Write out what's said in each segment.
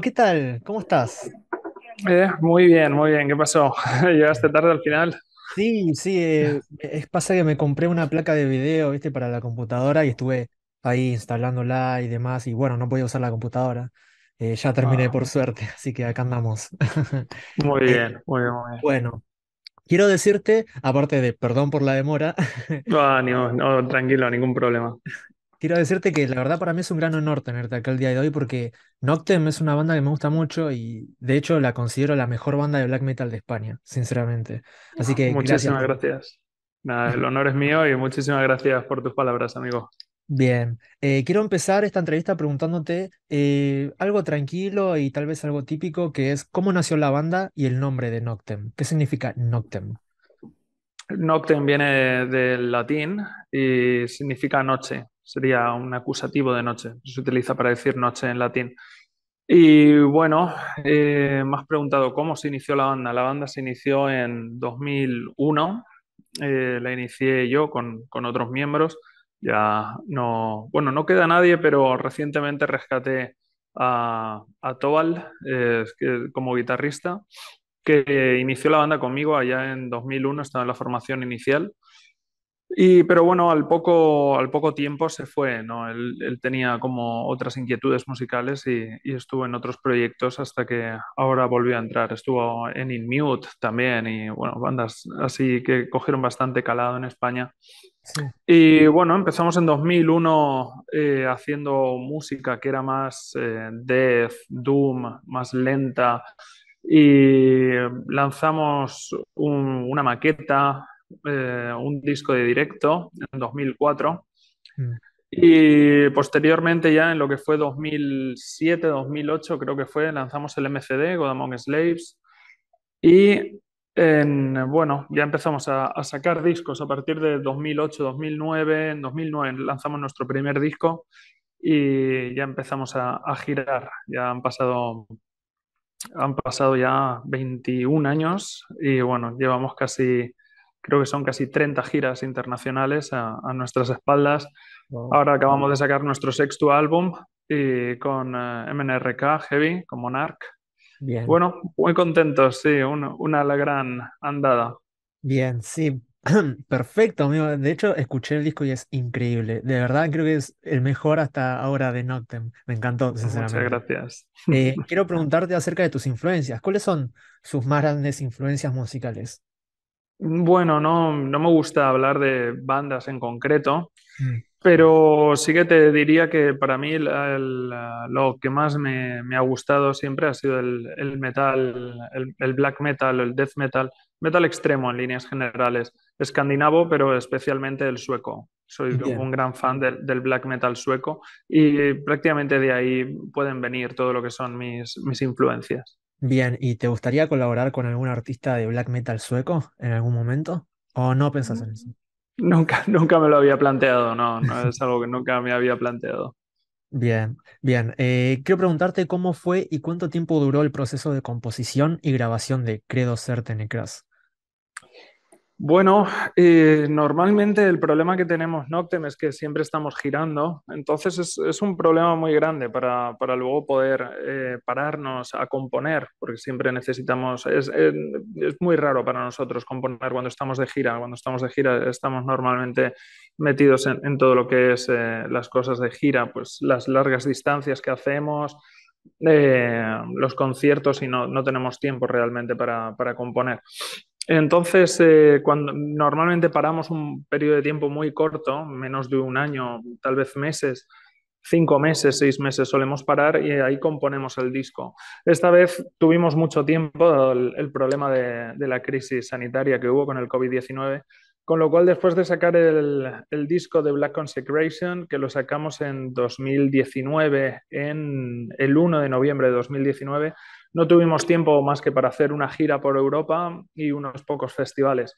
¿qué tal? ¿Cómo estás? Eh, muy bien, muy bien. ¿Qué pasó? ¿Llegaste tarde al final? Sí, sí. Eh, es pasa que me compré una placa de video, viste, para la computadora y estuve ahí instalándola y demás. Y bueno, no podía usar la computadora. Eh, ya terminé ah. por suerte, así que acá andamos. Muy bien, muy bien, Bueno, quiero decirte, aparte de perdón por la demora. no, no, tranquilo, ningún problema quiero decirte que la verdad para mí es un gran honor tenerte acá el día de hoy porque Noctem es una banda que me gusta mucho y de hecho la considero la mejor banda de black metal de España, sinceramente. Así ah, que muchísimas gracias. Nada, el honor es mío y muchísimas gracias por tus palabras, amigo. Bien, eh, quiero empezar esta entrevista preguntándote eh, algo tranquilo y tal vez algo típico, que es cómo nació la banda y el nombre de Noctem. ¿Qué significa Noctem? Noctem viene del latín y significa noche sería un acusativo de noche, se utiliza para decir noche en latín. Y bueno, eh, me has preguntado cómo se inició la banda. La banda se inició en 2001, eh, la inicié yo con, otros miembros. Ya no, bueno, no queda nadie, pero recientemente rescaté a, a Tobal eh, como guitarrista, que inició la banda conmigo allá en 2001, estaba en la formación inicial. Y, pero bueno, al poco, al poco tiempo se fue, ¿no? Él, tenía como otras inquietudes musicales y, estuvo en otros proyectos hasta que ahora volvió a entrar. Estuvo en Inmute también y, bueno, bandas así que cogieron bastante calado en España. Y bueno, empezamos en 2001 eh, haciendo música que era más eh, death, doom, más lenta, y lanzamos una maqueta eh, un disco de directo en 2004. Mm. Y posteriormente ya en lo que fue 2007, 2008 creo que fue, lanzamos el MCD, God Among Slaves. Y bueno, ya empezamos a, sacar discos a partir de 2008, 2009. En 2009 lanzamos nuestro primer disco y ya empezamos a, a girar. Ya han pasado han pasado ya 21 años y bueno, llevamos casi creo que son casi 30 giras internacionales a, nuestras espaldas. Ahora acabamos de sacar nuestro sexto álbum con eh, MNRK, Heavy, como Monarch. Bien. Bueno, muy contentos, sí, una gran andada. Bien, sí, perfecto, amigo. De hecho, escuché el disco y es increíble. De verdad, creo que es el mejor hasta ahora de Noctem. Me encantó, sinceramente. Muchas gracias. Eh, quiero preguntarte acerca de tus influencias. ¿Cuáles son sus más grandes influencias musicales? Bueno, no, me gusta hablar de bandas en concreto, mm. pero sí que te diría que para mí lo que más me, ha gustado siempre ha sido el, metal, el, black metal, el death metal, metal extremo en líneas generales, escandinavo, pero especialmente el sueco. Soy un gran fan del, black metal sueco y prácticamente de ahí pueden venir todo lo que son mis influencias. Bien, ¿y te gustaría colaborar con algún artista de black metal sueco en algún momento? ¿O no pensás en eso? Nunca, nunca me lo había planteado, no, no es algo que nunca me había planteado. Bien, bien. Eh, quiero preguntarte cómo fue y cuánto tiempo duró el proceso de composición y grabación de Credo Certe Necras. Bueno, eh, normalmente el problema que tenemos Noctem es que siempre estamos girando, entonces es, un problema muy grande para, luego poder eh, pararnos a componer, porque siempre necesitamos, eh, es, muy raro para nosotros componer cuando estamos de gira, cuando estamos de gira estamos normalmente metidos en, todo lo que es las cosas de gira, pues las largas distancias que hacemos, los conciertos y no, no, tenemos tiempo realmente para, para, componer. Entonces, eh, cuando normalmente paramos un periodo de tiempo muy corto, menos de un año, tal vez meses, cinco meses, seis meses solemos parar y ahí componemos el disco. Esta vez tuvimos mucho tiempo el, el problema de, la crisis sanitaria que hubo con el COVID-19, con lo cual después de sacar el, el, disco de Black Consecration, que lo sacamos en 2019, en el 1 de noviembre de 2019, no tuvimos tiempo más que para hacer una gira por Europa y unos pocos festivales.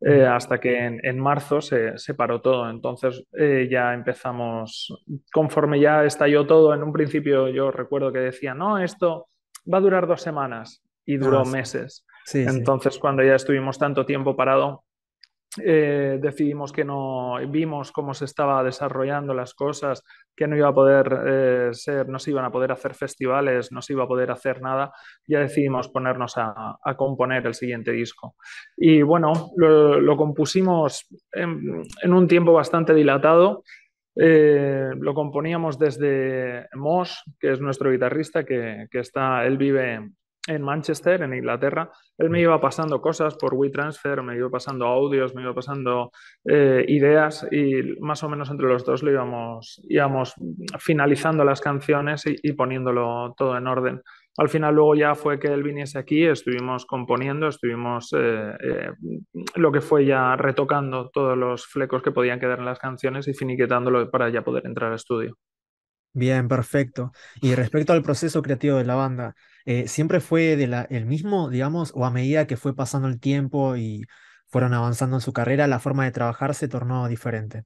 Eh, hasta que en, marzo se, se, paró todo. Entonces eh, ya empezamos, conforme ya estalló todo, en un principio yo recuerdo que decía, no, esto va a durar dos semanas y duró ah, meses. Entonces cuando ya estuvimos tanto tiempo parado, eh, decidimos que no, vimos cómo se estaba desarrollando las cosas, que no iba a poder eh, ser, no se iban a poder hacer festivales, no se iba a poder hacer nada, ya decidimos ponernos a, componer el siguiente disco. Y bueno, lo, compusimos en, un tiempo bastante dilatado. Eh, lo componíamos desde Moss, que es nuestro guitarrista, que, que está, él vive en Manchester, en Inglaterra, él me iba pasando cosas por WeTransfer, me iba pasando audios, me iba pasando eh, ideas y más o menos entre los dos le íbamos, íbamos finalizando las canciones y, poniéndolo todo en orden. Al final luego ya fue que él viniese aquí, estuvimos componiendo, estuvimos eh, eh, lo que fue ya retocando todos los flecos que podían quedar en las canciones y finiquetándolo para ya poder entrar al estudio. Bien, perfecto. Y respecto al proceso creativo de la banda, eh, ¿siempre fue el mismo, digamos, o a medida que fue pasando el tiempo y fueron avanzando en su carrera, la forma de trabajar se tornó diferente?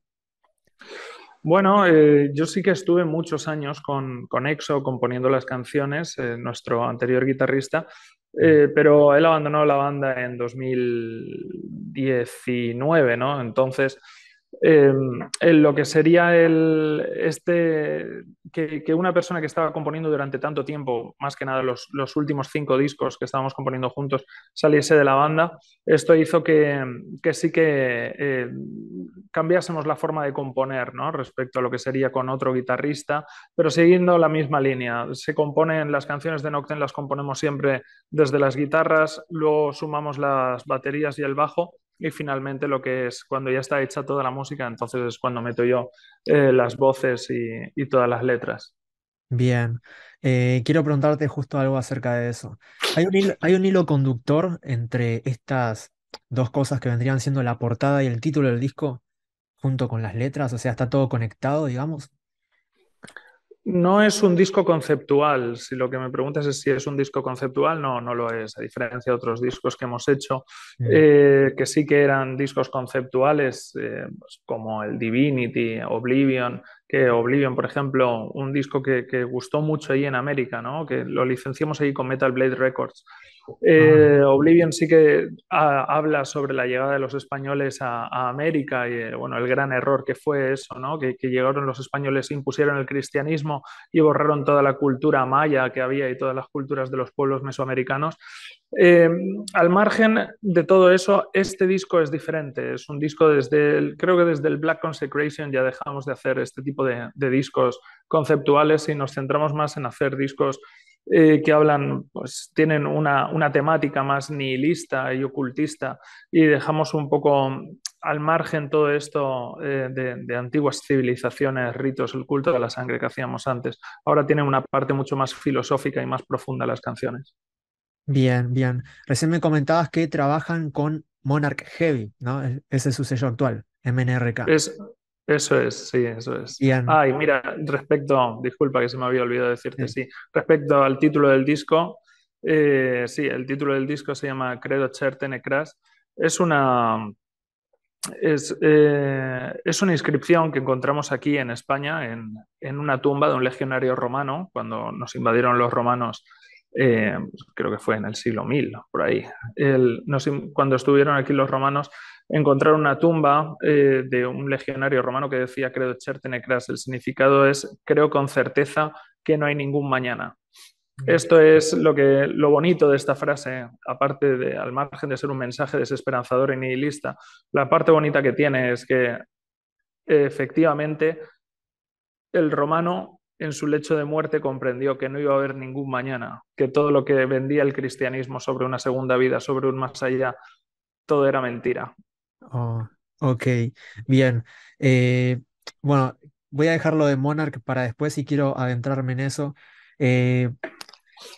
Bueno, eh, yo sí que estuve muchos años con, con EXO componiendo las canciones, eh, nuestro anterior guitarrista, mm. pero él abandonó la banda en 2019, ¿no? Entonces, Em, en lo que sería el, este, que, una persona que estaba componiendo durante tanto tiempo, más que nada los, últimos cinco discos que estábamos componiendo juntos, saliese de la banda, esto hizo que, que sí que eh, cambiásemos la forma de componer ¿no? respecto a lo que sería con otro guitarrista, pero siguiendo la misma línea. Se componen las canciones de Nocten, las componemos siempre desde las guitarras, luego sumamos las baterías y el bajo y finalmente lo que es cuando ya está hecha toda la música, entonces es cuando meto yo eh, las voces y, todas las letras. Bien, eh, quiero preguntarte justo algo acerca de eso. Hay un, hay un hilo conductor entre estas dos cosas que vendrían siendo la portada y el título del disco junto con las letras, o sea, está todo conectado, digamos. No es un disco conceptual. Si lo que me preguntas es si es un disco conceptual, no, no lo es. A diferencia de otros discos que hemos hecho, mm. eh, que sí que eran discos conceptuales, eh, pues, como el Divinity, Oblivion, que Oblivion, por ejemplo, un disco que, gustó mucho ahí en América, ¿no? que lo licenciamos ahí con Metal Blade Records. Eh, Oblivion sí que habla sobre la llegada de los españoles a, América y eh, bueno, el gran error que fue eso, ¿no? Que, llegaron los españoles, impusieron el cristianismo y borraron toda la cultura maya que había y todas las culturas de los pueblos mesoamericanos. Eh, al margen de todo eso, este disco es diferente. Es un disco desde, el, creo que desde el Black Consecration ya dejamos de hacer este tipo de discos conceptuales y nos centramos más en hacer discos eh, que hablan, pues tienen una, temática más nihilista y ocultista y dejamos un poco al margen todo esto eh, de, antiguas civilizaciones, ritos, el culto de la sangre que hacíamos antes. Ahora tienen una parte mucho más filosófica y más profunda las canciones. Bien, bien. Recién me comentabas que trabajan con Monarch Heavy, ¿no? E-, ese es su sello actual, MNRK. Es, eso es, sí, eso es. Ay, mira, respecto, disculpa que se me había olvidado decirte, sí, sí respecto al título del disco, eh, sí, el título del disco se llama Credo Chertenecras, Es una, eh, es, una inscripción que encontramos aquí en España, en, una tumba de un legionario romano, cuando nos invadieron los romanos, eh, creo que fue en el siglo 1000, por ahí. cuando estuvieron aquí los romanos, encontrar una tumba eh, de un legionario romano que decía creo certenecras. El significado es creo con certeza que no hay ningún mañana. Esto es lo, que, lo bonito de esta frase, aparte de, al margen de ser un mensaje desesperanzador y nihilista, la parte bonita que tiene es que efectivamente el romano en su lecho de muerte comprendió que no iba a haber ningún mañana, que todo lo que vendía el cristianismo sobre una segunda vida, sobre un más allá, todo era mentira. Oh, ok, bien. Eh, bueno, voy a dejarlo de Monarch para después si quiero adentrarme en eso. Eh,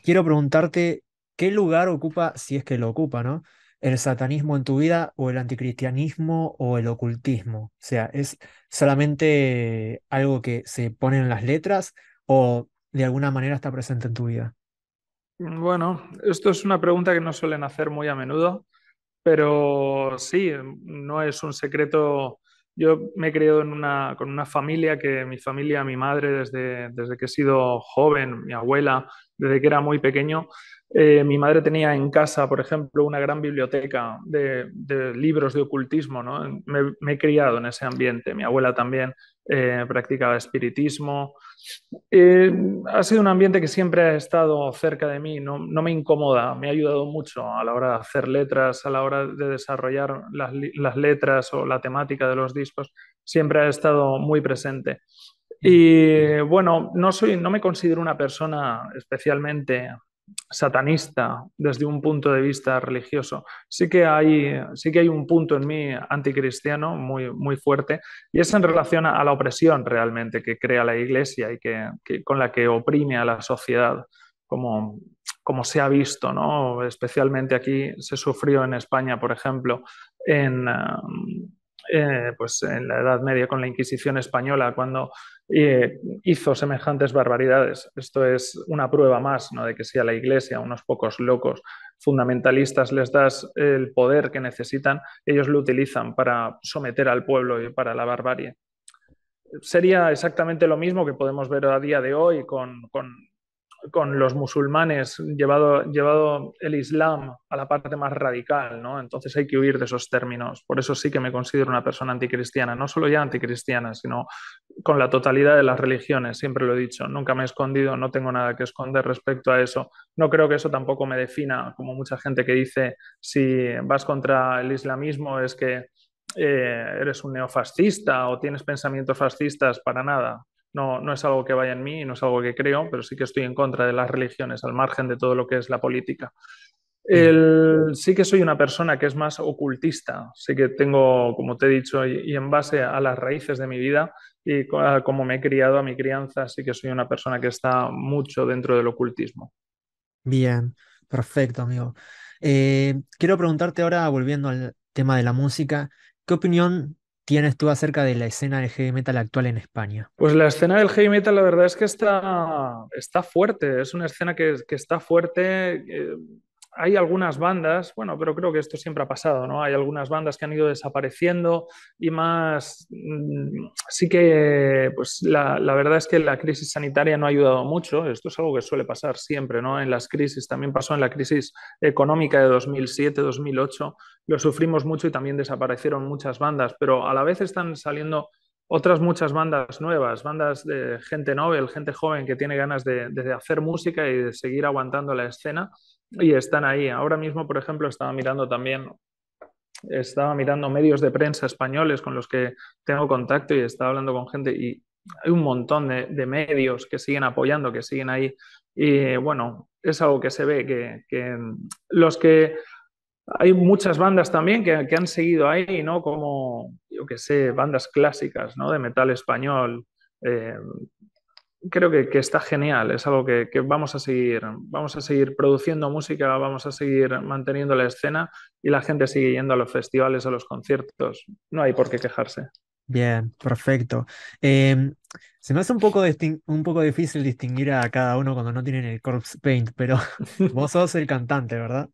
quiero preguntarte qué lugar ocupa, si es que lo ocupa, ¿no? ¿El satanismo en tu vida o el anticristianismo o el ocultismo? O sea, ¿es solamente algo que se pone en las letras o de alguna manera está presente en tu vida? Bueno, esto es una pregunta que no suelen hacer muy a menudo. Pero sí, em, no es un secreto. Yo me he criado con una familia que mi familia, mi madre, desde, desde que he sido joven, mi abuela, desde que era muy pequeño, eh, mi madre tenía en casa, por ejemplo, una gran biblioteca de, libros de ocultismo. ¿no? Me, he criado en ese ambiente. Mi abuela también eh, practicaba espiritismo. Eh, ha sido un ambiente que siempre ha estado cerca de mí, no, me incomoda, me ha ayudado mucho a la hora de hacer letras, a la hora de desarrollar las, las letras o la temática de los discos. Siempre ha estado muy presente. Mm. Y bueno, no soy, no me considero una persona especialmente satanista desde un punto de vista religioso. Sí que hay, sí que hay un punto en mí anticristiano muy, muy fuerte y es en relación a, la opresión realmente que crea la Iglesia y que, con la que oprime a la sociedad, como, como se ha visto, ¿no? especialmente aquí se sufrió en España, por ejemplo, en... Um, eh, pues en la Edad Media con la Inquisición española, cuando eh, hizo semejantes barbaridades. Esto es una prueba más ¿no? de que si a la Iglesia, unos pocos locos fundamentalistas, les das el poder que necesitan, ellos lo utilizan para someter al pueblo y para la barbarie. Sería exactamente lo mismo que podemos ver a día de hoy con con los musulmanes, llevado, llevado el Islam a la parte más radical, ¿no? Entonces hay que huir de esos términos. Por eso sí que me considero una persona anticristiana, no solo ya anticristiana, sino con la totalidad de las religiones, siempre lo he dicho, nunca me he escondido, no tengo nada que esconder respecto a eso. No creo que eso tampoco me defina, como mucha gente que dice, si vas contra el islamismo es que eh, eres un neofascista o tienes pensamientos fascistas, para nada no, no es algo que vaya en mí, no es algo que creo, pero sí que estoy en contra de las religiones, al margen de todo lo que es la política. sí que soy una persona que es más ocultista, sí que tengo, como te he dicho, y, en base a las raíces de mi vida y como me he criado a mi crianza, sí que soy una persona que está mucho dentro del ocultismo. Bien, perfecto, amigo. Eh, quiero preguntarte ahora, volviendo al tema de la música, ¿qué opinión tienes tú acerca de la escena del heavy metal actual en España? Pues la escena del heavy metal la verdad es que está, está fuerte, es una escena que, está fuerte, eh, hay algunas bandas, bueno, pero creo que esto siempre ha pasado, ¿no? Hay algunas bandas que han ido desapareciendo y más, mm, sí que, pues la, verdad es que la crisis sanitaria no ha ayudado mucho, esto es algo que suele pasar siempre, ¿no? En las crisis, también pasó en la crisis económica de 2007-2008, lo sufrimos mucho y también desaparecieron muchas bandas, pero a la vez están saliendo otras muchas bandas nuevas, bandas de gente novel, gente joven que tiene ganas de, de hacer música y de seguir aguantando la escena y están ahí. Ahora mismo, por ejemplo, estaba mirando también, estaba mirando medios de prensa españoles con los que tengo contacto y estaba hablando con gente y hay un montón de, medios que siguen apoyando, que siguen ahí. Y bueno, es algo que se ve, que, los que... Hay muchas bandas también que, han seguido ahí, ¿no? Como, yo que sé, bandas clásicas, ¿no? De metal español, eh, creo que, está genial, es algo que, vamos a seguir, vamos a seguir produciendo música, vamos a seguir manteniendo la escena y la gente sigue yendo a los festivales, a los conciertos, no hay por qué quejarse. Bien, perfecto. Em, se me hace un poco, un poco difícil distinguir a cada uno cuando no tienen el corpse paint, pero vos sos el cantante, ¿verdad?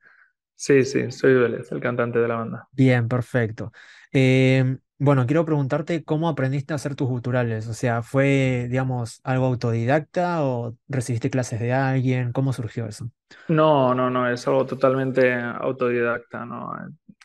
Sí, sí, soy Vélez, el cantante de la banda. Bien, perfecto. Em, bueno, quiero preguntarte cómo aprendiste a hacer tus guturales. O sea, ¿fue, digamos, algo autodidacta o recibiste clases de alguien? ¿Cómo surgió eso? No, no, no, es algo totalmente autodidacta, ¿no?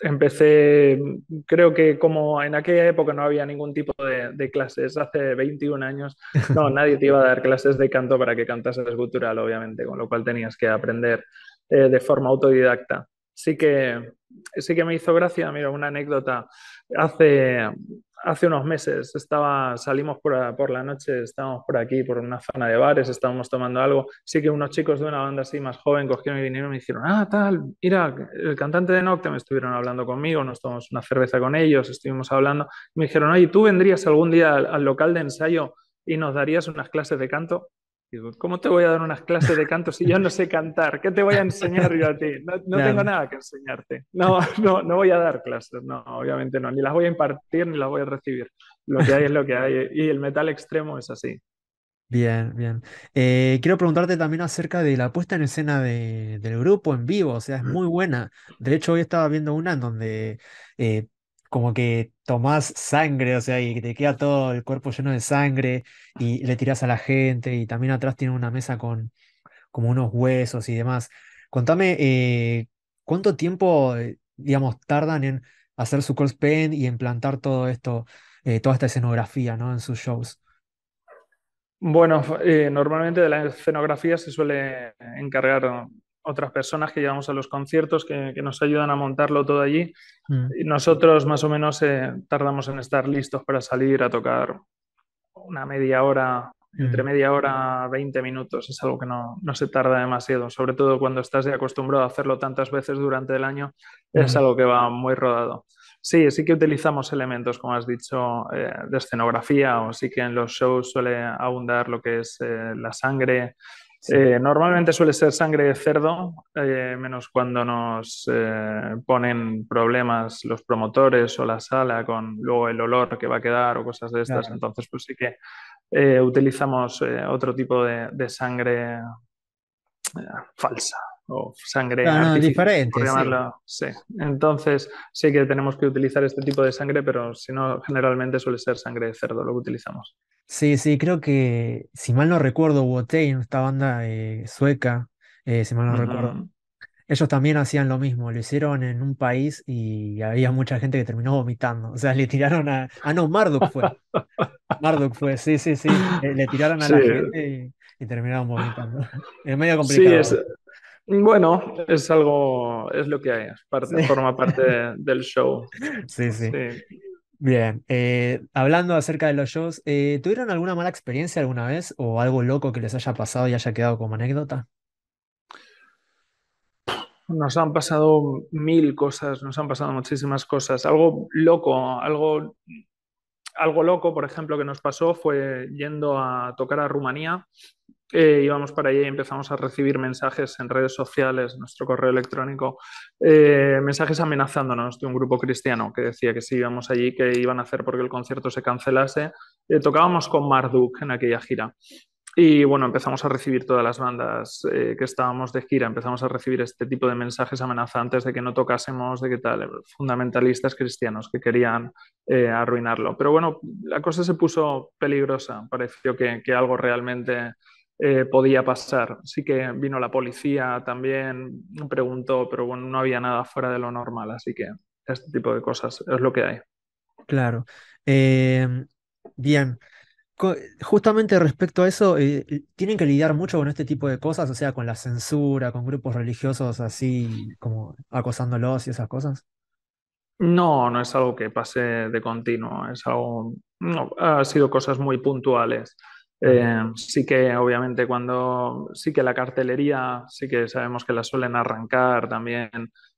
Empecé, creo que como en aquella época no había ningún tipo de, clases, hace 21 años, no, nadie te iba a dar clases de canto para que cantases gutural, obviamente, con lo cual tenías que aprender eh, de forma autodidacta. Sí que sí que me hizo gracia, mira, una anécdota. Hace, hace unos meses estaba, salimos por, por, la noche, estábamos por aquí, por una zona de bares, estábamos tomando algo. Sí que unos chicos de una banda así más joven cogieron el dinero y me dijeron, ah, tal, mira, el cantante de me estuvieron hablando conmigo, nos tomamos una cerveza con ellos, estuvimos hablando. me dijeron, oye, ¿tú vendrías algún día al local de ensayo y nos darías unas clases de canto? ¿cómo te voy a dar unas clases de canto si yo no sé cantar? ¿Qué te voy a enseñar yo a ti? No, tengo nada que enseñarte. No, no, voy a dar clases, no, obviamente no. Ni las voy a impartir ni las voy a recibir. Lo que hay es lo que hay. Y el metal extremo es así. Bien, bien. Eh, quiero preguntarte también acerca de la puesta en escena del grupo en vivo, o sea, es muy buena. De hecho, hoy estaba viendo una en donde eh, como que tomás sangre, o sea, y te queda todo el cuerpo lleno de sangre y le tiras a la gente y también atrás tiene una mesa con como unos huesos y demás. Contame, eh, ¿cuánto tiempo, eh, digamos, tardan en hacer su cosplay y en plantar todo esto, eh, toda esta escenografía, ¿no? En sus shows. Bueno, normalmente de la escenografía se suele encargar otras personas que llevamos a los conciertos, que, que nos ayudan a montarlo todo allí. Mm. Y nosotros más o menos eh, tardamos en estar listos para salir a tocar una media hora, entre mm. media hora, 20 minutos. Es algo que no, no, se tarda demasiado, sobre todo cuando estás ya acostumbrado a hacerlo tantas veces durante el año, es algo que va muy rodado. Sí, sí que utilizamos elementos, como has dicho, eh, de escenografía, o sí que en los shows suele abundar lo que es eh, la sangre, eh, normalmente suele ser sangre de cerdo, eh, menos cuando nos eh, ponen problemas los promotores o la sala con luego el olor que va a quedar o cosas de estas. Entonces, pues sí que utilizamos otro tipo de sangre falsa o sangre diferente. Sí. Entonces, sí que tenemos que utilizar este tipo de sangre, pero si no, generalmente suele ser sangre de cerdo lo que utilizamos. Sí, sí, creo que, si mal no recuerdo, Wotain, esta banda eh, sueca, eh, si mal no recuerdo, ellos también hacían lo mismo, lo hicieron en un país y había mucha gente que terminó vomitando. O sea, le tiraron a. Ah, no, Marduk fue. Marduk fue, sí, sí, sí. Le, tiraron a la gente y, y, terminaron vomitando. Es medio complicado. Sí, es, ¿eh? Bueno, es algo, es lo que hay, parte, forma parte del show. Sí, sí. Bien, eh, hablando acerca de los shows, eh, ¿tuvieron alguna mala experiencia alguna vez o algo loco que les haya pasado y haya quedado como anécdota? Nos han pasado mil cosas, nos han pasado muchísimas cosas. Algo loco, algo, algo loco, por ejemplo, que nos pasó fue yendo a tocar a Rumanía eh, íbamos para allí y empezamos a recibir mensajes en redes sociales, nuestro correo electrónico, eh, mensajes amenazándonos de un grupo cristiano que decía que si íbamos allí, que iban a hacer porque el concierto se cancelase. Eh, tocábamos con Marduk en aquella gira. Y bueno, empezamos a recibir todas las bandas que estábamos de gira, empezamos a recibir este tipo de mensajes amenazantes de que no tocásemos, de qué tal, fundamentalistas cristianos que querían arruinarlo. Pero bueno, la cosa se puso peligrosa, pareció que, que algo realmente eh, podía pasar. Así que vino la policía también, preguntó, pero bueno, no había nada fuera de lo normal, así que este tipo de cosas es lo que hay. Claro. Em, bien. Justamente respecto a eso, eh, eh, tienen que lidiar mucho con este tipo de cosas, o sea, con la censura, con grupos religiosos así como acosándolos y esas cosas. No, no es algo que pase de continuo, es algo, no, ha sido cosas muy puntuales. Eh, sí que obviamente cuando sí que la cartelería, sí que sabemos que la suelen arrancar también,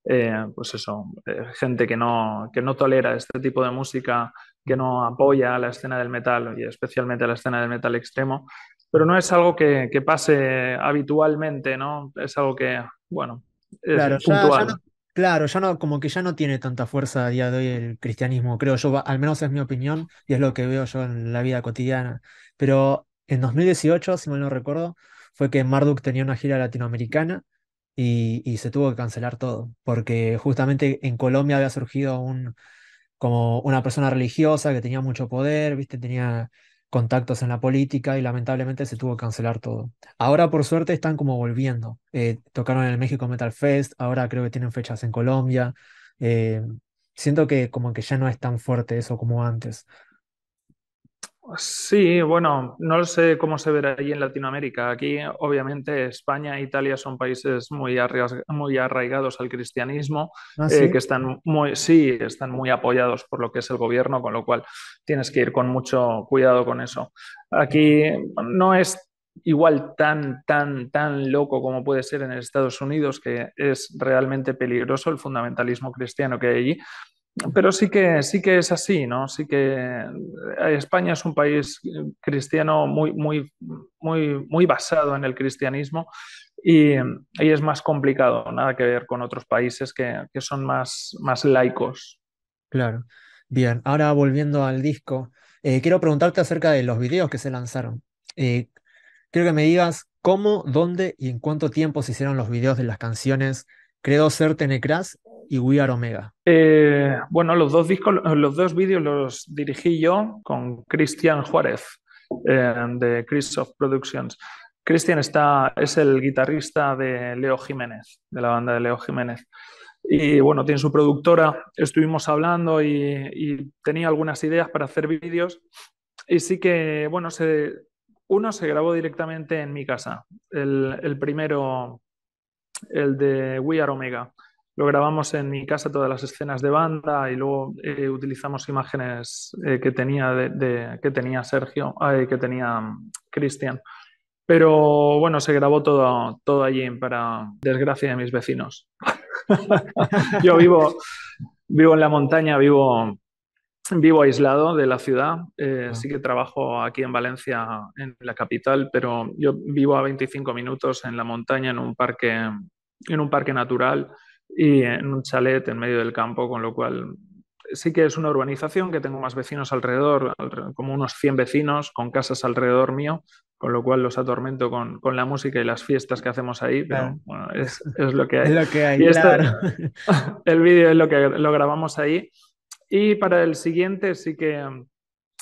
eh, pues eso, eh, gente que no, que no tolera este tipo de música, que no apoya a la escena del metal y especialmente la escena del metal extremo, pero no es algo que, que pase habitualmente, ¿no? Es algo que, bueno, es claro, claro, ya no, como que ya no tiene tanta fuerza a día de hoy el cristianismo, creo yo, al menos es mi opinión y es lo que veo yo en la vida cotidiana. Pero en 2018, si mal no recuerdo, fue que Marduk tenía una gira latinoamericana y, se tuvo que cancelar todo, porque justamente en Colombia había surgido un, como una persona religiosa que tenía mucho poder, ¿viste? tenía contactos en la política y lamentablemente se tuvo que cancelar todo. Ahora por suerte están como volviendo. Eh, tocaron en el México Metal Fest, ahora creo que tienen fechas en Colombia. Eh, siento que como que ya no es tan fuerte eso como antes. Sí, bueno, no sé cómo se verá allí en Latinoamérica. Aquí, obviamente, España e Italia son países muy, muy arraigados al cristianismo, ah, eh, que están muy, sí, están muy apoyados por lo que es el gobierno, con lo cual tienes que ir con mucho cuidado con eso. Aquí no es igual tan, tan, tan loco como puede ser en Estados Unidos, que es realmente peligroso el fundamentalismo cristiano que hay allí, pero sí que, sí que es así, ¿no? Sí que eh, España es un país eh, cristiano muy, muy, muy, muy basado en el cristianismo y, ahí es más complicado, nada que ver con otros países que, son más, más laicos. Claro. Bien, ahora volviendo al disco, eh, quiero preguntarte acerca de los videos que se lanzaron. quiero que me digas cómo, dónde y en cuánto tiempo se hicieron los videos de las canciones «Creo Ser Tenecras y We Are Omega? Eh, bueno, los dos discos, los dos vídeos los dirigí yo con Cristian Juárez eh, de of Productions. Cristian está, es el guitarrista de Leo Jiménez, de la banda de Leo Jiménez. Y bueno, tiene su productora, estuvimos hablando y, tenía algunas ideas para hacer vídeos. Y sí que, bueno, se, uno se grabó directamente en mi casa, el, el primero, el de We Are Omega lo grabamos en mi casa todas las escenas de banda y luego eh, utilizamos imágenes eh, que, tenía de, que tenía Sergio, eh, que tenía mm, Cristian. Pero bueno, se grabó todo, todo allí para desgracia de mis vecinos. Yo vivo, vivo en la montaña, vivo, vivo aislado de la ciudad. Ah. Sí que trabajo aquí en Valencia, en la capital, pero yo vivo a 25 minutos en la montaña, en un parque, en un parque natural y en un chalet en medio del campo, con lo cual sí que es una urbanización que tengo más vecinos alrededor, como unos 100 vecinos con casas alrededor mío, con lo cual los atormento con, con la música y las fiestas que hacemos ahí, pero bueno, es, es, lo que hay. Es lo que hay, claro. el vídeo es lo que lo grabamos ahí. Y para el siguiente sí que mm,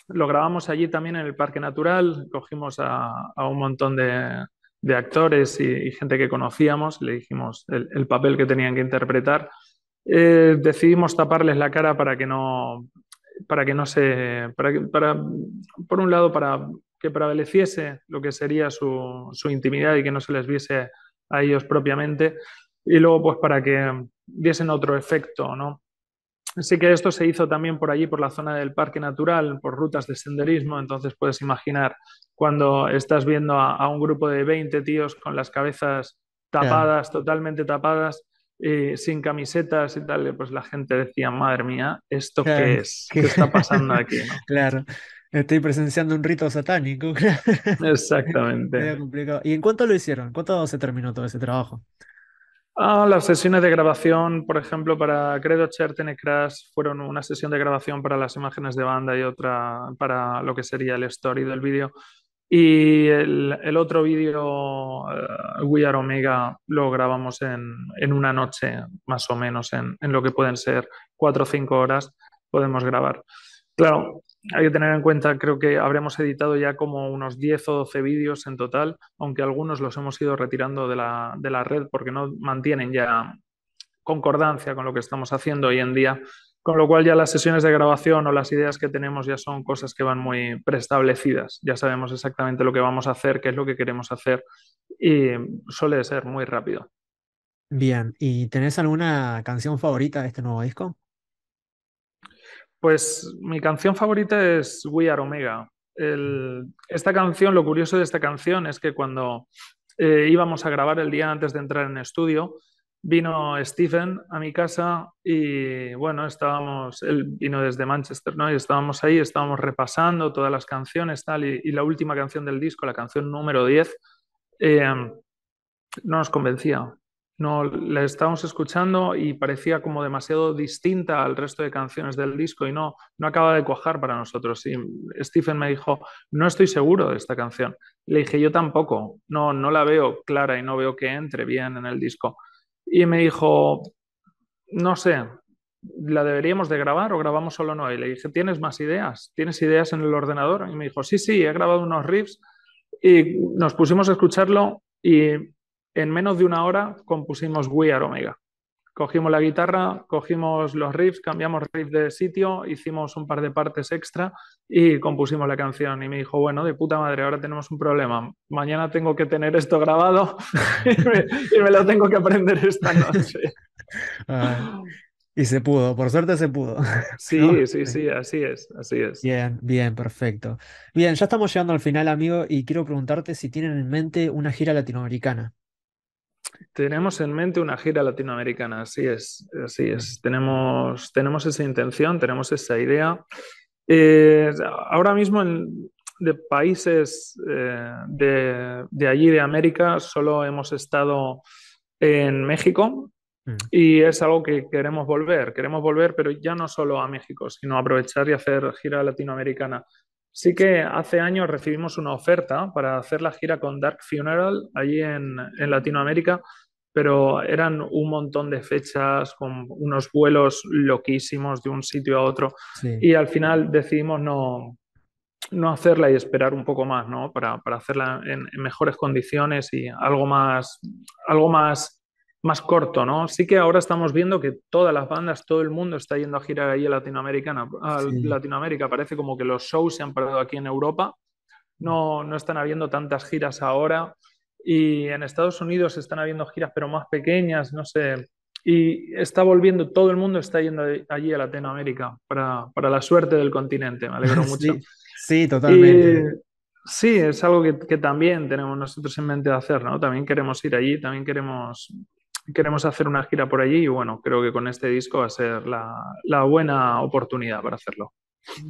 lo grabamos allí también en el Parque Natural, cogimos a un montón de, de actores y, gente que conocíamos, le dijimos el, papel que tenían que interpretar. Eh, decidimos taparles la cara para que no, para que no se, para, por un lado, para que prevaleciese lo que sería su, su, intimidad y que no se les viese a ellos propiamente, y luego pues para que diesen otro efecto, ¿no? Así que esto se hizo también por allí, por la zona del parque natural, por rutas de senderismo, entonces puedes imaginar cuando estás viendo a, un grupo de 20 tíos con las cabezas tapadas, totalmente tapadas, sin camisetas y tal, pues la gente decía, madre mía, ¿esto qué es? ¿Qué, está pasando aquí? Claro, estoy presenciando un rito satánico. Exactamente. ¿Y en cuánto lo hicieron? ¿Cuánto se terminó todo ese trabajo? Ah, las sesiones de grabación, por ejemplo, para Credo Cherten fueron una sesión de grabación para las imágenes de banda y otra para lo que sería el story del vídeo. Y el, otro vídeo, eh, We Are Omega, lo grabamos en, en una noche, más o menos, en, lo que pueden ser cuatro o cinco horas, podemos grabar. Claro, hay que tener en cuenta, creo que habremos editado ya como unos 10 o 12 vídeos en total, aunque algunos los hemos ido retirando de la, de la red porque no mantienen ya concordancia con lo que estamos haciendo hoy en día con lo cual ya las sesiones de grabación o las ideas que tenemos ya son cosas que van muy preestablecidas. Ya sabemos exactamente lo que vamos a hacer, qué es lo que queremos hacer y suele ser muy rápido. Bien, ¿y tenés alguna canción favorita de este nuevo disco? Pues mi canción favorita es We Are Omega. esta canción, lo curioso de esta canción es que cuando eh, íbamos a grabar el día antes de entrar en estudio, vino Stephen a mi casa y bueno, estábamos, él vino desde Manchester, ¿no? Y estábamos ahí, estábamos repasando todas las canciones, tal, y, la última canción del disco, la canción número 10, em, no nos convencía. No, la estábamos escuchando y parecía como demasiado distinta al resto de canciones del disco y no, no acaba de cuajar para nosotros. Y Stephen me dijo, no estoy seguro de esta canción. Le dije, yo tampoco, no, no la veo clara y no veo que entre bien en el disco. Y me dijo, no sé, ¿la deberíamos de grabar o grabamos solo no? Y le dije, ¿tienes más ideas? ¿Tienes ideas en el ordenador? Y me dijo, sí, sí, he grabado unos riffs. Y nos pusimos a escucharlo y en menos de una hora compusimos We Are Omega. Cogimos la guitarra, cogimos los riffs, cambiamos riff de sitio, hicimos un par de partes extra y compusimos la canción y me dijo, bueno, de puta madre, ahora tenemos un problema. Mañana tengo que tener esto grabado y, me, lo tengo que aprender esta noche. Ah, y se pudo, por suerte se pudo. Sí, sí, sí, así es, así es. Bien, bien, perfecto. Bien, ya estamos llegando al final, amigo, y quiero preguntarte si tienen en mente una gira latinoamericana. Tenemos en mente una gira latinoamericana, así es, así es. Tenemos, tenemos esa intención, tenemos esa idea. Eh, ahora mismo en, de países eh, de, allí, de América, solo hemos estado en México mm. y es algo que queremos volver. Queremos volver, pero ya no solo a México, sino aprovechar y hacer gira latinoamericana. Sí que hace años recibimos una oferta para hacer la gira con Dark Funeral allí en Latinoamérica pero eran un montón de fechas con unos vuelos loquísimos de un sitio a otro y al final decidimos no, no hacerla y esperar un poco más, ¿no? Para, hacerla en, mejores condiciones y algo más, algo más, más corto, ¿no? Sí que ahora estamos viendo que todas las bandas, todo el mundo está yendo a girar ahí a, Latinoamericana, Latinoamérica. Parece como que los shows se han parado aquí en Europa. No, no están habiendo tantas giras ahora y en Estados Unidos están habiendo giras pero más pequeñas, no sé, y está volviendo, todo el mundo está yendo allí a Latinoamérica, para, para la suerte del continente, me alegro mucho. Sí, totalmente. sí, es algo que, que, también tenemos nosotros en mente de hacer, ¿no? También queremos ir allí, también queremos, queremos hacer una gira por allí y bueno, creo que con este disco va a ser la, la buena oportunidad para hacerlo.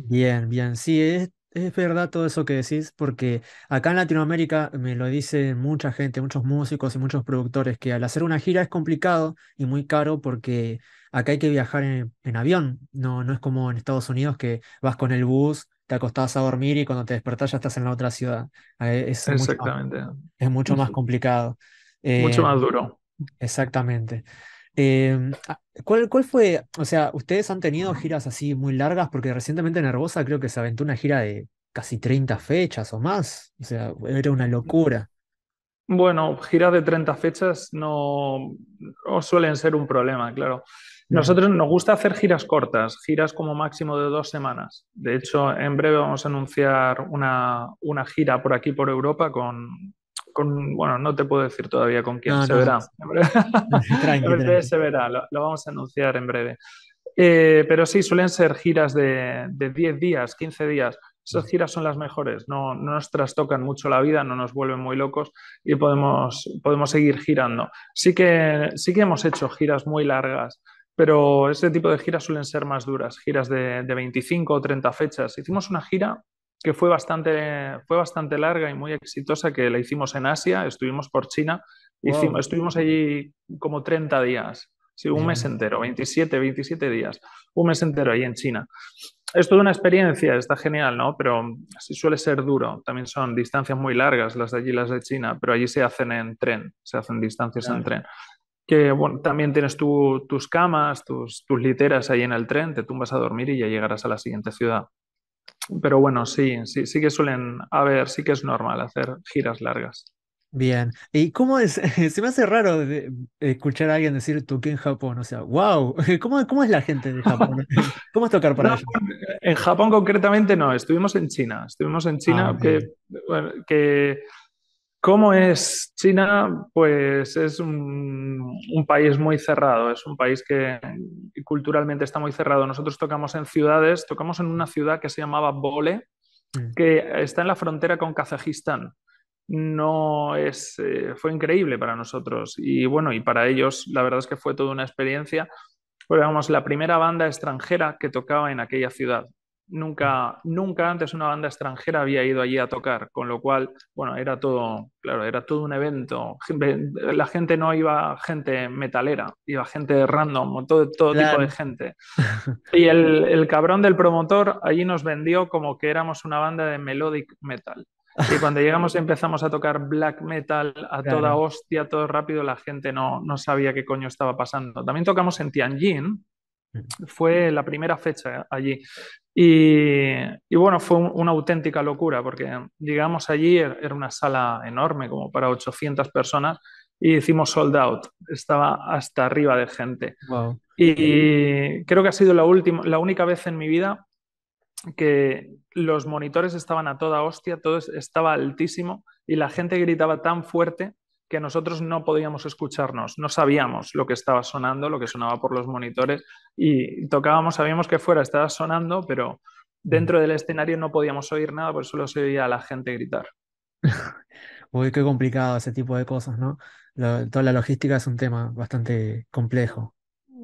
Bien, bien, sí, es es verdad todo eso que decís, porque acá en Latinoamérica me lo dice mucha gente, muchos músicos y muchos productores, que al hacer una gira es complicado y muy caro porque acá hay que viajar en, avión, no, no es como en Estados Unidos que vas con el bus, te acostás a dormir y cuando te despertás ya estás en la otra ciudad. Ah, e, es Exactamente. es mucho más complicado. mucho eh, más duro. Exactamente. Em, ah, ¿cuál, fue? O sea, ustedes han tenido giras así muy largas, porque recientemente Nervosa creo que se aventó una gira de casi 30 fechas o más. O sea, era una locura. Bueno, giras de 30 fechas no, no, suelen ser un problema, claro. Nosotros nos gusta hacer giras cortas, giras como máximo de dos semanas. De hecho, en breve vamos a anunciar una, una gira por aquí, por Europa, con, bueno, no te puedo decir todavía con quién, se, verá. se verá. Lo, vamos a anunciar en breve. Eh, pero sí, suelen ser giras de, 10 días, 15 días. Esas giras son las mejores, no, nos trastocan mucho la vida, no nos vuelven muy locos y podemos, podemos seguir girando. Sí que, sí que hemos hecho giras muy largas, pero ese tipo de giras suelen ser más duras, giras de, de 25 o 30 fechas. Hicimos una gira que fue bastante, fue bastante larga y muy exitosa, que la hicimos en Asia, estuvimos por China, hicimos, estuvimos allí como 30 días, sí, un mes entero, 27, 27 días, un mes entero ahí en China. Es toda una experiencia, está genial, ¿no? Pero sí suele ser duro, también son distancias muy largas las de allí, las de China, pero allí se hacen en tren, se hacen distancias en tren que también tienes tus camas, tus, tus, literas ahí en el tren, te tumbas a dormir y ya llegarás a la siguiente ciudad pero bueno, sí, sí, sí que suelen haber, sí que es normal hacer giras largas. Bien, ¿y cómo es? Se me hace raro escuchar a alguien decir toqué en Japón, o sea, wow, ¿cómo, cómo es la gente de Japón? ¿Cómo es tocar para ellos? En Japón concretamente no, estuvimos en China, estuvimos en China, ah, que ¿Cómo es China? Pues es un, país muy cerrado, es un país que culturalmente está muy cerrado. Nosotros tocamos en ciudades, tocamos en una ciudad que se llamaba Bole, mm. que está en la frontera con Kazajistán. No eh, fue increíble para nosotros y bueno, y para ellos la verdad es que fue toda una experiencia. Fuéramos pues, la primera banda extranjera que tocaba en aquella ciudad. Nunca, nunca antes una banda extranjera había ido allí a tocar, con lo cual, bueno, era todo, claro, era todo un evento. La gente no iba gente metalera, iba gente random, todo, todo tipo de gente. Y el, cabrón del promotor allí nos vendió como que éramos una banda de melodic metal. Y cuando llegamos y empezamos a tocar black metal a toda hostia, todo rápido, la gente no, no sabía qué coño estaba pasando. También tocamos en Tianjin, fue la primera fecha allí. Y, bueno, fue una auténtica locura porque llegamos allí, er-, era una sala enorme, como para 800 personas, y hicimos sold out. Estaba hasta arriba de gente. Y creo que ha sido la, última, la única vez en mi vida que los monitores estaban a toda hostia, todo estaba altísimo y la gente gritaba tan fuerte que nosotros no podíamos escucharnos, no sabíamos lo que estaba sonando, lo que sonaba por los monitores y tocábamos, sabíamos que fuera estaba sonando, pero dentro del escenario no podíamos oír nada, por solo se oía a la gente gritar. Uy, qué complicado ese tipo de cosas, ¿no? toda la logística es un tema bastante complejo.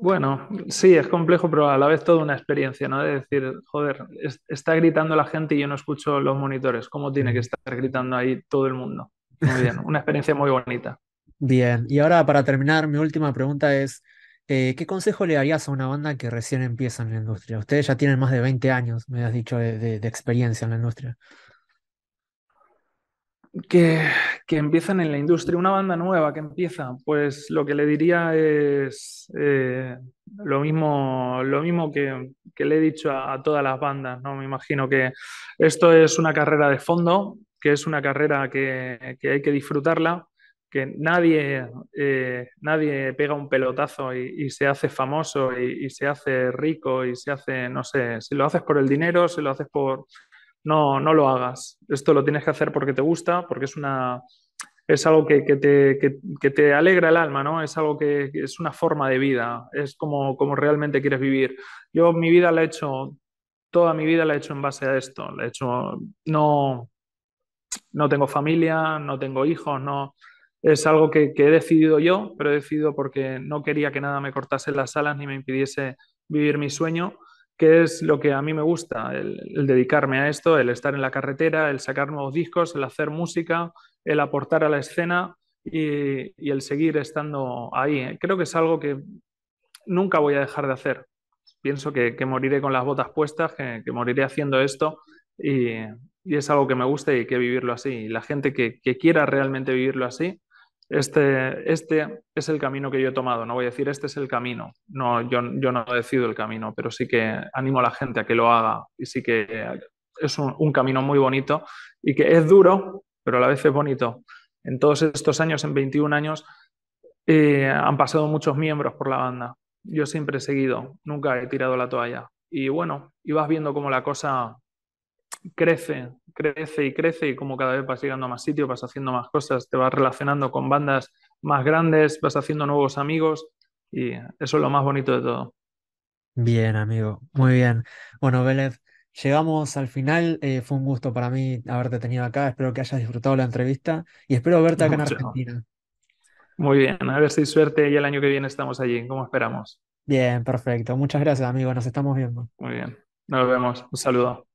Bueno, sí, es complejo, pero a la vez toda una experiencia, ¿no? De decir, joder, está gritando la gente y yo no escucho los monitores. ¿Cómo tiene que estar gritando ahí todo el mundo? Muy bien, una experiencia muy bonita. Bien, y ahora para terminar, mi última pregunta es, eh, ¿qué consejo le darías a una banda que recién empieza en la industria? Ustedes ya tienen más de 20 años, me has dicho, de, experiencia en la industria. Que, que, empiezan en la industria, una banda nueva que empieza, pues lo que le diría es eh, lo mismo, lo mismo que, le he dicho a, a, todas las bandas, ¿no? Me imagino que esto es una carrera de fondo, que es una carrera que, hay que disfrutarla, que nadie, eh, nadie pega un pelotazo y, se hace famoso y, se hace rico y se hace, no sé, si lo haces por el dinero, si lo haces por... No, no lo hagas. Esto lo tienes que hacer porque te gusta, porque es una... Es algo que, te, te, alegra el alma, ¿no? Es algo que, es una forma de vida, es como, como realmente quieres vivir. Yo mi vida la he hecho, toda mi vida la he hecho en base a esto, la he hecho, no, no tengo familia, no tengo hijos, no... Es algo que, he decidido yo, pero he decidido porque no quería que nada me cortase las alas ni me impidiese vivir mi sueño, que es lo que a mí me gusta, el, dedicarme a esto, el estar en la carretera, el sacar nuevos discos, el hacer música, el aportar a la escena y, el seguir estando ahí. ¿eh? Creo que es algo que nunca voy a dejar de hacer. Pienso que, moriré con las botas puestas, que moriré haciendo esto y, y es algo que me gusta y que vivirlo así. Y la gente que, quiera realmente vivirlo así, este, este, es el camino que yo he tomado. No voy a decir este es el camino. No, yo, yo no decido el camino, pero sí que animo a la gente a que lo haga. Y sí que es un, camino muy bonito y que es duro, pero a la vez es bonito. En todos estos años, en 21 años, eh, han pasado muchos miembros por la banda. Yo siempre he seguido, nunca he tirado la toalla. Y bueno, y vas viendo cómo la cosa crece, crece y crece y como cada vez vas llegando a más sitios, vas haciendo más cosas, te vas relacionando con bandas más grandes, vas haciendo nuevos amigos y eso es lo más bonito de todo. Bien, amigo, muy bien. Bueno, Vélez, llegamos al final. Eh, fue un gusto para mí haberte tenido acá. Espero que hayas disfrutado la entrevista y espero verte acá en Argentina. Muy bien, a ver si suerte y el año que viene estamos allí, como esperamos. Bien, perfecto. Muchas gracias, amigo. Nos estamos viendo. Muy bien. Nos vemos. Un saludo.